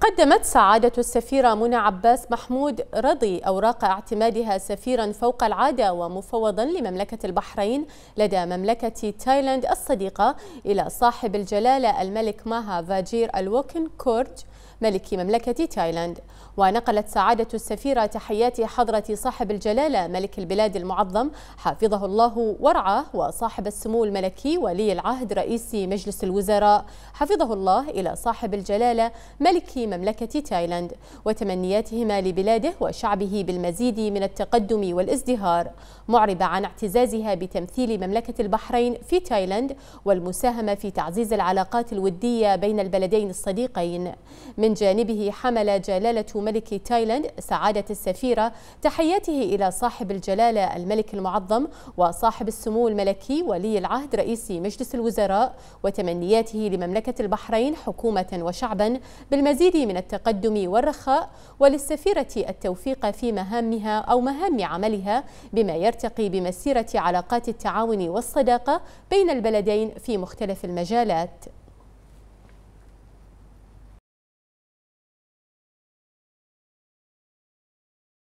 قدمت سعادة السفيرة منى عباس محمود رضي أوراق اعتمادها سفيرا فوق العادة ومفوضا لمملكة البحرين لدى مملكة تايلاند الصديقة إلى صاحب الجلالة الملك ماها فاجير الوكن كورج ملك مملكة تايلاند ونقلت سعادة السفيرة تحيات حضرة صاحب الجلالة ملك البلاد المعظم حافظه الله ورعاه وصاحب السمو الملكي ولي العهد رئيس مجلس الوزراء حفظه الله إلى صاحب الجلالة ملك مملكة تايلاند وتمنياتهما لبلاده وشعبه بالمزيد من التقدم والازدهار معربة عن اعتزازها بتمثيل مملكة البحرين في تايلاند والمساهمة في تعزيز العلاقات الودية بين البلدين الصديقين من جانبه حمل جلالة ملك تايلاند سعادة السفيرة تحياته إلى صاحب الجلالة الملك المعظم وصاحب السمو الملكي ولي العهد رئيس مجلس الوزراء وتمنياته لمملكة البحرين حكومة وشعبا بالمزيد من التقدم والرخاء وللسفيرة التوفيق في مهامها أو مهام عملها بما يرتقي بمسيرة علاقات التعاون والصداقة بين البلدين في مختلف المجالات